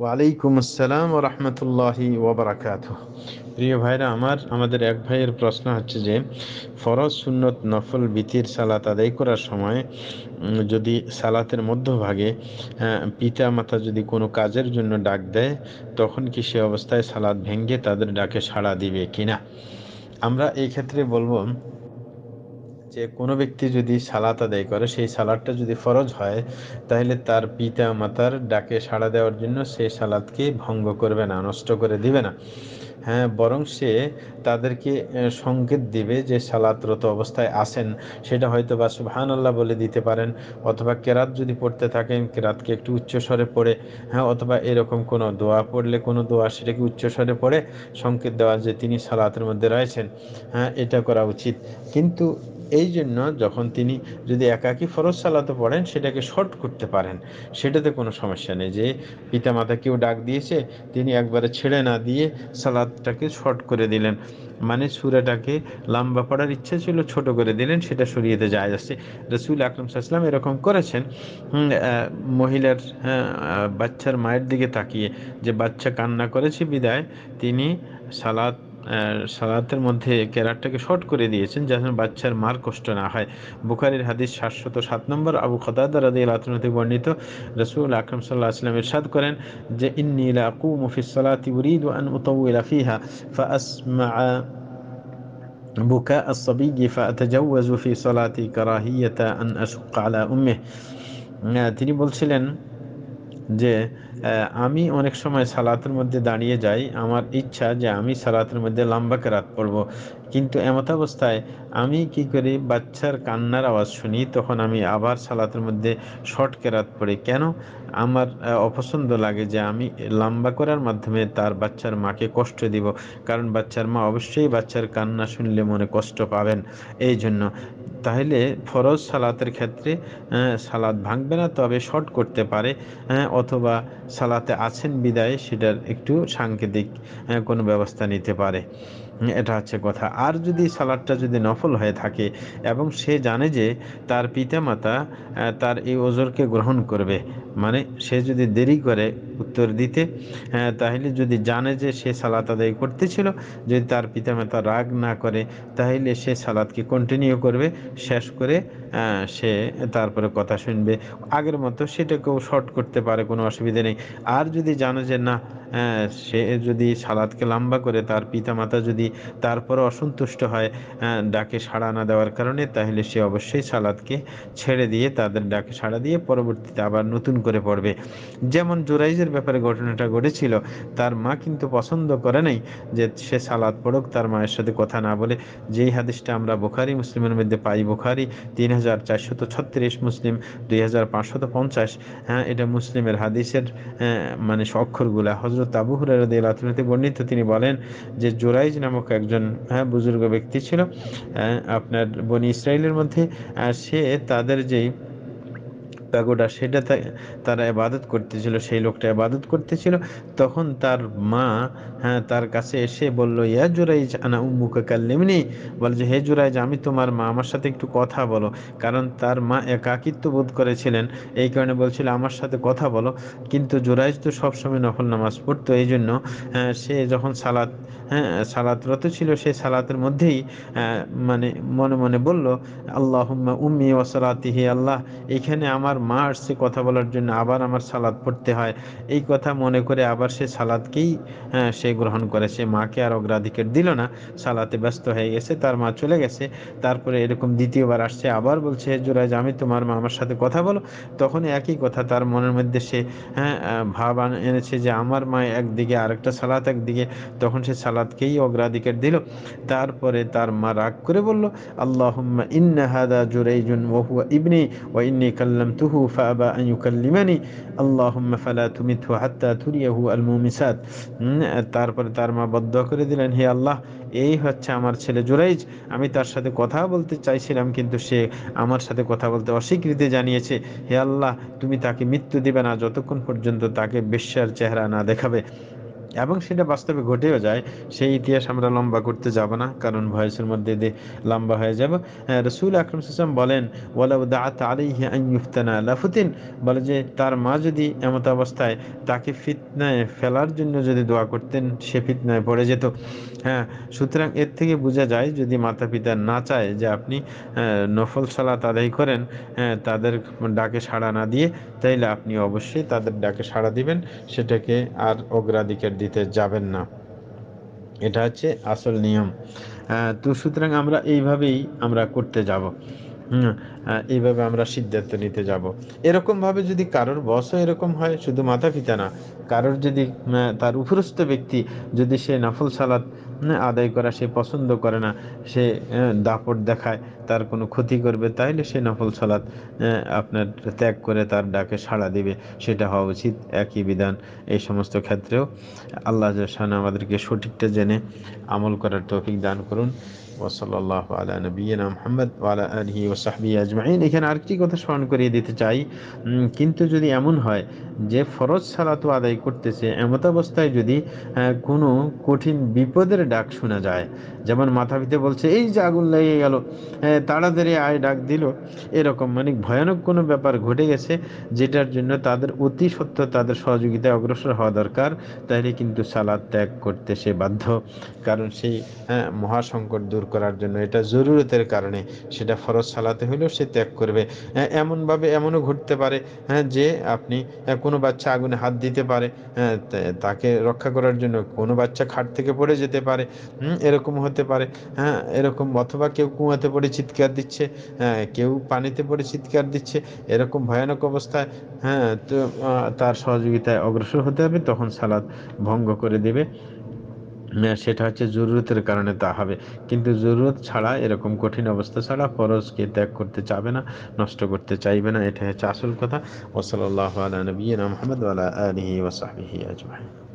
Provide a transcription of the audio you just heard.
ওয়ালাইকুম আসসালাম রহমতুল্লাহি ওবরাকাত প্রিয় ভাইরা আমার আমাদের এক ভাইয়ের প্রশ্ন হচ্ছে যে ফরজ সুন্নত নফল বিতির সালাত আদায় করার সময় যদি সালাতের মধ্যভাগে পিতা মাতা যদি কোনো কাজের জন্য ডাক দেয় তখন কি সে অবস্থায় সালাদ ভেঙ্গে তাদের ডাকে সাড়া দিবে কিনা আমরা এই ক্ষেত্রে বলবো যে কোনো ব্যক্তি যদি সালাত আদায় করে সেই সালাদটা যদি ফরজ হয় তাহলে তার পিতা মাতার ডাকে সাড়া দেওয়ার জন্য সেই সালাদকে ভঙ্গ করবে না নষ্ট করে দিবে না হ্যাঁ বরং সে তাদেরকে সংকেত দিবে যে সালাতরত অবস্থায় আসেন সেটা হয়তো বা সুহান আল্লাহ বলে দিতে পারেন অথবা কেরাত যদি পড়তে থাকেন কেরাতকে একটু উচ্চস্বরে পড়ে হ্যাঁ অথবা এরকম কোনো দোয়া পড়লে কোনো দোয়া সেটাকে উচ্চস্বরে পড়ে সংকেত দেওয়া যে তিনি সালাতের মধ্যে রয়েছেন হ্যাঁ এটা করা উচিত কিন্তু এই জন্য যখন তিনি যদি একাকি ফরজ চালাতে পড়েন সেটাকে শর্ট করতে পারেন সেটাতে কোনো সমস্যা নেই যে পিতামাতা কেউ ডাক দিয়েছে তিনি একবারে ছেড়ে না দিয়ে সালাদটাকে শর্ট করে দিলেন মানে সুরাটাকে লম্বা পড়ার ইচ্ছা ছিল ছোট করে দিলেন সেটা সরিয়েতে যায় যাচ্ছে রসুল আকরম সাহসালাম এরকম করেছেন মহিলার হ্যাঁ, বাচ্চার মায়ের দিকে তাকিয়ে যে বাচ্চা কান্না করেছে বিদায় তিনি সালাদ সালাতের মধ্যে ক্যারাটটাকে শর্ট করে দিয়েছেন যেন বাচ্চার মার কষ্ট না হয় বুখারির হাদিস সাতশত সাত নম্বর আবু খদাদা রাদি আলাতনতে বর্ণিত রসুল আকরম সাল্লাহ আসলাম ইরশাদ করেন যে ইন্নিলা আকু মুফিস সালাতি উরিদ আন উতউলা ফিহা ফাসমা বুকা الصبي فأتجوز في صلاتي كراهية أن أشق على أمه তিনি বলছিলেন যে আমি অনেক সময় সালাতের মধ্যে দাঁড়িয়ে যাই আমার ইচ্ছা যে আমি সালাতের মধ্যে লম্বা কেরাত পড়ব কিন্তু এমতাবস্থায় আমি কি করি বাচ্চার কান্নার আওয়াজ শুনি তখন আমি আবার সালাতের মধ্যে শর্ট কেরাত পড়ি কেন আমার অপছন্দ লাগে যে আমি লম্বা করার মাধ্যমে তার বাচ্চার মাকে কষ্ট দিব কারণ বাচ্চার মা অবশ্যই বাচ্চার কান্না শুনলে মনে কষ্ট পাবেন এই জন্য তাহলে ফরজ সালাতের ক্ষেত্রে সালাদ ভাঙবে না তবে শর্ট করতে পারে অথবা সালাতে আছেন বিদায় সেটার একটু সাংকেতিক কোনো ব্যবস্থা নিতে পারে এটা হচ্ছে কথা আর যদি সালাদটা যদি নফল হয়ে থাকে এবং সে জানে যে তার পিতামাতা তার এই ওজোরকে গ্রহণ করবে মানে সে যদি দেরি করে উত্তর দিতে তাহলে যদি জানে যে সে সালাত আদায় করতেছিল যদি তার পিতামাতা রাগ না করে তাহলে সে সালাদকে কন্টিনিউ করবে শেষ করে সে তারপরে কথা শুনবে আগের মতো সেটাকেও শর্ট করতে পারে কোনো অসুবিধা নেই আর যদি জানো যে না সে যদি সালাদকে লম্বা করে তার পিতা মাতা যদি তারপরে অসন্তুষ্ট হয় ডাকে সাড়া না দেওয়ার কারণে তাহলে সে অবশ্যই সালাদকে ছেড়ে দিয়ে তাদের ডাকে সাড়া দিয়ে পরবর্তীতে আবার নতুন করে পড়বে যেমন জোরাইজের ব্যাপারে ঘটনাটা ঘটেছিল তার মা কিন্তু পছন্দ করে নাই যে সে সালাদ পড়ুক তার মায়ের সাথে কথা না বলে যেই হাদিসটা আমরা বোখারি মুসলিমের মধ্যে পাই বোখারি তিন হাজার চারশত ছত্রিশ মুসলিম দুই হাজার পাঁচশত পঞ্চাশ হ্যাঁ এটা মুসলিমের হাদিসের মানে অক্ষরগুলা হজরত আবু হুরারদে বর্ণিত তিনি বলেন যে জোরাইজ নামক একজন হ্যাঁ বুজুর্গ ব্যক্তি ছিল আপনার বনি ইসরায়েলের মধ্যে আর সে তাদের যেই প্যাগোডা সেটা তারা আবাদত করতেছিল সেই লোকটা আবাদত করতেছিল তখন তার মা হ্যাঁ তার কাছে এসে বললো ইয়া জুরাইজ আনা উম্মুকা কাল্লিমনি বলে যে হে জুরাইজ আমি তোমার মা আমার সাথে একটু কথা বলো কারণ তার মা একাকিত্ব বোধ করেছিলেন এই কারণে বলছিল আমার সাথে কথা বলো কিন্তু জুরাইজ তো সবসময় নফল নামাজ পড়তো এই জন্য হ্যাঁ, সে যখন সালাদ হ্যাঁ সালাতরত ছিল সেই সালাতের মধ্যেই মানে মনে মনে বলল আল্লাহ উম্মি ওসালাতিহি আল্লাহ এখানে আমার মা আসছে কথা বলার জন্য আবার আমার সালাদ পড়তে হয় এই কথা মনে করে আবার সে সালাদকেই হ্যাঁ, সে গ্রহণ করে সে মাকে আর অগ্রাধিকার দিল না সালাতে ব্যস্ত হয়ে গেছে তার মা চলে গেছে তারপরে এরকম দ্বিতীয়বার আসছে আবার বলছে জোরাজ আমি তোমার মা আমার সাথে কথা বলো তখন একই কথা তার মনের মধ্যে সে হ্যাঁ ভাব এনেছে যে আমার মা একদিকে আরেকটা সালাত একদিকে তখন সে সালাদ সালাদকেই অগ্রাধিকার দিল তারপরে তার মা রাগ করে বলল আল্লাহ ইন্না হাদা জুরাইজুন ওহুয়া ইবনি ও ইন্নি কাল্লাম তুহু ফাবা আন ইউকাল্লিমানি আল্লাহম্মা ফালা তুমিতহু হাত্তা তুরিয়াহু আল মুমিসাত তারপরে তার মা বদ্ধ করে দিলেন হে আল্লাহ এই হচ্ছে আমার ছেলে জুরাইজ আমি তার সাথে কথা বলতে চাইছিলাম কিন্তু সে আমার সাথে কথা বলতে অস্বীকৃতি জানিয়েছে হে আল্লাহ তুমি তাকে মৃত্যু দিবে না যতক্ষণ পর্যন্ত তাকে বিশ্বের চেহারা না দেখাবে এবং সেটা বাস্তবে ঘটেও যায় সেই ইতিহাস আমরা লম্বা করতে যাব না কারণ ভয়েসের মধ্যে দিয়ে লম্বা হয়ে যাব রসুল আকরম সাম বলেন লাফুতিন বলে যে তার মা যদি এমত অবস্থায় তাকে ফিতনায় ফেলার জন্য যদি দোয়া করতেন সে ফিতনায় পড়ে যেত হ্যাঁ সুতরাং এর থেকে বোঝা যায় যদি মাতা পিতা না চায় যে আপনি নফল সালাত আদায় করেন হ্যাঁ, তাদের ডাকে সাড়া না দিয়ে তাইলে আপনি অবশ্যই তাদের ডাকে সাড়া দিবেন সেটাকে আর অগ্রাধিকার দিতে যাবেন না এটা হচ্ছে আসল নিয়ম তো সুতরাং আমরা এইভাবেই আমরা করতে যাব এইভাবে আমরা সিদ্ধান্ত নিতে যাব এরকমভাবে যদি কারোর বসও এরকম হয় শুধু মাথা পিতা না কারোর যদি তার উপরস্থ ব্যক্তি যদি সে নাফল সালাদ আদায় করা সে পছন্দ করে না সে দাপট দেখায় তার কোনো ক্ষতি করবে তাইলে সে নফল সালাত আপনার ত্যাগ করে তার ডাকে সাড়া দিবে সেটা হওয়া উচিত একই বিধান এই সমস্ত ক্ষেত্রেও আল্লাহ জাহান আমাদেরকে সঠিকটা জেনে আমল করার তৌফিক দান করুন ওসল্লাহ আলা নবীনা মোহাম্মদ ওয়ালা আলহি ওসাহবি আজমাইন এখানে আরেকটি কথা স্মরণ করিয়ে দিতে চাই কিন্তু যদি এমন হয় যে ফরজ সালাত আদায় করতেছে এমত অবস্থায় যদি কোনো কঠিন বিপদের ডাক শোনা যায় যেমন মাথা ভিতে বলছে এই যে আগুন লেগে গেল তাড়াতাড়ি আয় ডাক দিল এরকম মানে ভয়ানক কোনো ব্যাপার ঘটে গেছে যেটার জন্য তাদের অতি সত্য তাদের সহযোগিতায় অগ্রসর হওয়া দরকার তাহলে কিন্তু সালাদ ত্যাগ করতে সে বাধ্য কারণ সেই মহাসংকট দূর করার জন্য এটা জরুরতের কারণে সেটা ফরজ সালাতে হলেও সে ত্যাগ করবে এমনভাবে এমনও ঘটতে পারে হ্যাঁ যে আপনি কোনো বাচ্চা আগুনে হাত দিতে পারে তাকে রক্ষা করার জন্য কোনো বাচ্চা খাট থেকে পড়ে যেতে পারে এরকম হতে পারে হ্যাঁ এরকম অথবা কেউ কুয়াতে পড়ে চিৎকার দিচ্ছে কেউ পানিতে পড়ে চিৎকার দিচ্ছে এরকম ভয়ানক অবস্থায় হ্যাঁ তো তার সহযোগিতায় অগ্রসর হতে হবে তখন সালাদ ভঙ্গ করে দেবে সেটা হচ্ছে জরুরতের কারণে তা হবে কিন্তু জরুরত ছাড়া এরকম কঠিন অবস্থা ছাড়া পরশকে ত্যাগ করতে চাবে না নষ্ট করতে চাইবে না এটা হচ্ছে আসল কথা ওসলাল্লাহ আলা নবীনা মোহাম্মদ আলা আলহি ওসাহি আজমাই